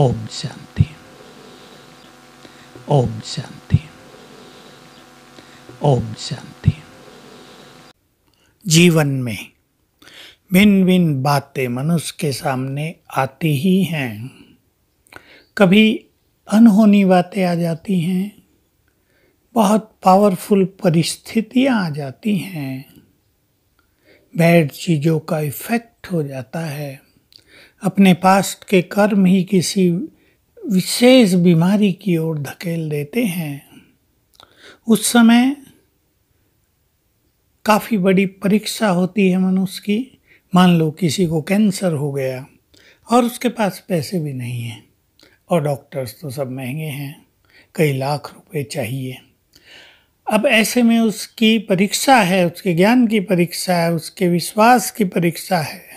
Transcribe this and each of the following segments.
ओम शांति ओम शांति ओम शांति जीवन में भिन्न भिन्न बातें मनुष्य के सामने आती ही हैं कभी अनहोनी बातें आ जाती हैं बहुत पावरफुल परिस्थितियां आ जाती हैं बैड चीज़ों का इफ़ेक्ट हो जाता है अपने पास्ट के कर्म ही किसी विशेष बीमारी की ओर धकेल देते हैं उस समय काफ़ी बड़ी परीक्षा होती है मनुष्य की मान लो किसी को कैंसर हो गया और उसके पास पैसे भी नहीं हैं और डॉक्टर्स तो सब महंगे हैं कई लाख रुपए चाहिए अब ऐसे में उसकी परीक्षा है उसके ज्ञान की परीक्षा है उसके विश्वास की परीक्षा है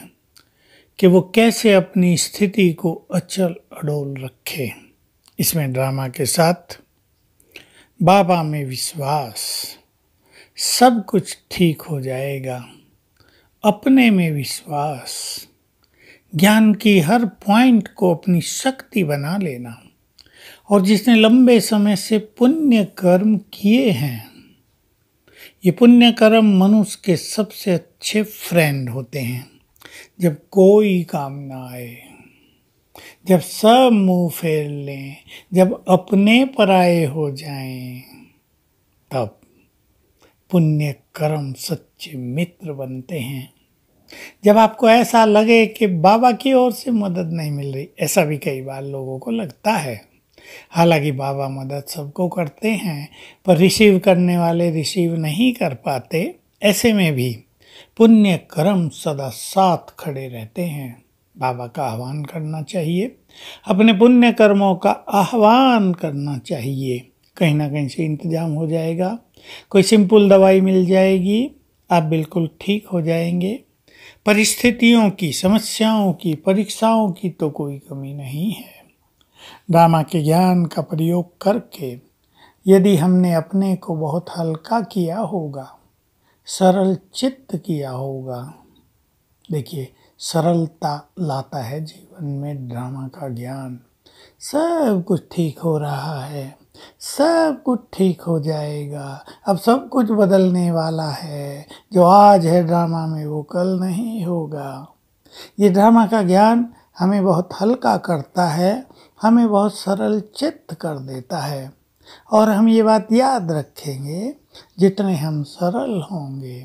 कि वो कैसे अपनी स्थिति को अचल अडोल रखे इसमें ड्रामा के साथ बाबा में विश्वास सब कुछ ठीक हो जाएगा अपने में विश्वास ज्ञान की हर पॉइंट को अपनी शक्ति बना लेना और जिसने लंबे समय से पुण्य कर्म किए हैं ये पुण्य कर्म मनुष्य के सबसे अच्छे फ्रेंड होते हैं जब कोई काम ना आए जब सब मुंह फेर लें जब अपने पराए हो जाएं तब पुण्य कर्म सच्चे मित्र बनते हैं जब आपको ऐसा लगे कि बाबा की ओर से मदद नहीं मिल रही ऐसा भी कई बार लोगों को लगता है हालांकि बाबा मदद सबको करते हैं पर रिसीव करने वाले रिसीव नहीं कर पाते ऐसे में भी पुण्य कर्म सदा साथ खड़े रहते हैं बाबा का आह्वान करना चाहिए अपने पुण्य कर्मों का आह्वान करना चाहिए कहीं ना कहीं से इंतजाम हो जाएगा कोई सिंपल दवाई मिल जाएगी आप बिल्कुल ठीक हो जाएंगे परिस्थितियों की समस्याओं की परीक्षाओं की तो कोई कमी नहीं है रामा के ज्ञान का प्रयोग करके यदि हमने अपने को बहुत हल्का किया होगा सरल चित्त किया होगा देखिए सरलता लाता है जीवन में ड्रामा का ज्ञान सब कुछ ठीक हो रहा है सब कुछ ठीक हो जाएगा अब सब कुछ बदलने वाला है जो आज है ड्रामा में वो कल नहीं होगा ये ड्रामा का ज्ञान हमें बहुत हल्का करता है हमें बहुत सरल चित्त कर देता है और हम ये बात याद रखेंगे जितने हम सरल होंगे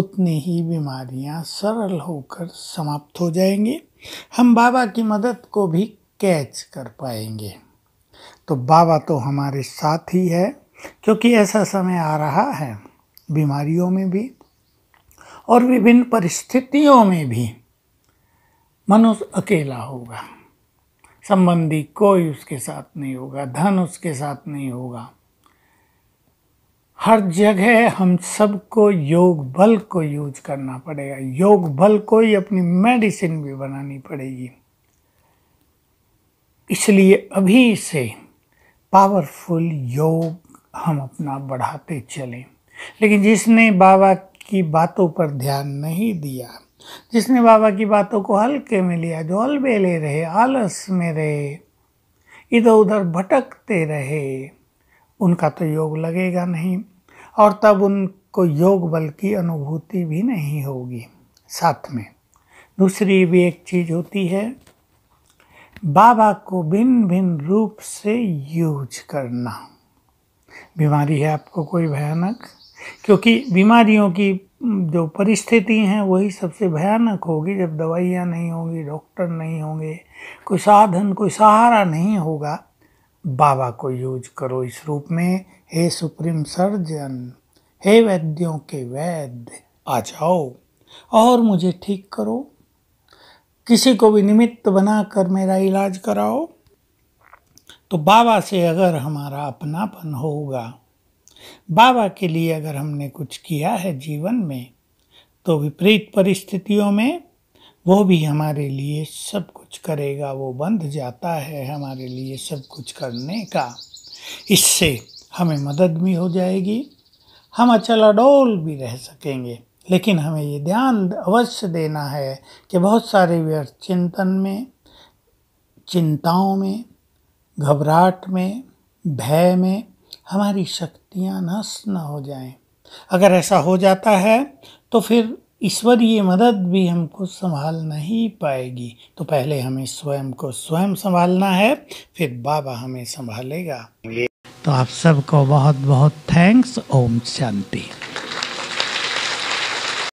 उतनी ही बीमारियां सरल होकर समाप्त हो जाएंगी हम बाबा की मदद को भी कैच कर पाएंगे तो बाबा तो हमारे साथ ही है क्योंकि ऐसा समय आ रहा है बीमारियों में भी और विभिन्न परिस्थितियों में भी मनुष्य अकेला होगा संबंधी कोई उसके साथ नहीं होगा धन उसके साथ नहीं होगा हर जगह हम सबको योग बल को यूज करना पड़ेगा योग बल को ही अपनी मेडिसिन भी बनानी पड़ेगी इसलिए अभी से पावरफुल योग हम अपना बढ़ाते चलें लेकिन जिसने बाबा की बातों पर ध्यान नहीं दिया जिसने बाबा की बातों को हल्के में लिया जो अलबेले रहे आलस में रहे इधर उधर भटकते रहे उनका तो योग लगेगा नहीं और तब उनको योग बल की अनुभूति भी नहीं होगी साथ में दूसरी भी एक चीज़ होती है बाबा को भिन्न भिन्न रूप से यूज करना बीमारी है आपको कोई भयानक क्योंकि बीमारियों की जो परिस्थिति हैं वही सबसे भयानक होगी जब दवाइयाँ नहीं होंगी डॉक्टर नहीं होंगे कोई साधन कोई सहारा नहीं होगा बाबा को यूज करो इस रूप में हे सुप्रीम सर्जन हे वैद्यों के वैद्य आ जाओ और मुझे ठीक करो किसी को भी निमित्त बनाकर मेरा इलाज कराओ तो बाबा से अगर हमारा अपनापन होगा बाबा के लिए अगर हमने कुछ किया है जीवन में तो विपरीत परिस्थितियों में वो भी हमारे लिए सब कुछ कुछ करेगा वो बंध जाता है हमारे लिए सब कुछ करने का इससे हमें मदद भी हो जाएगी हम अचल अडोल भी रह सकेंगे लेकिन हमें ये ध्यान अवश्य देना है कि बहुत सारे व्यर्थ चिंतन में चिंताओं में घबराहट में भय में हमारी शक्तियाँ नष्ट न हो जाएं अगर ऐसा हो जाता है तो फिर ईश्वरीय मदद भी हमको संभाल नहीं पाएगी तो पहले हमें स्वयं को स्वयं संभालना है फिर बाबा हमें संभालेगा तो आप सबको बहुत बहुत थैंक्स ओम शांति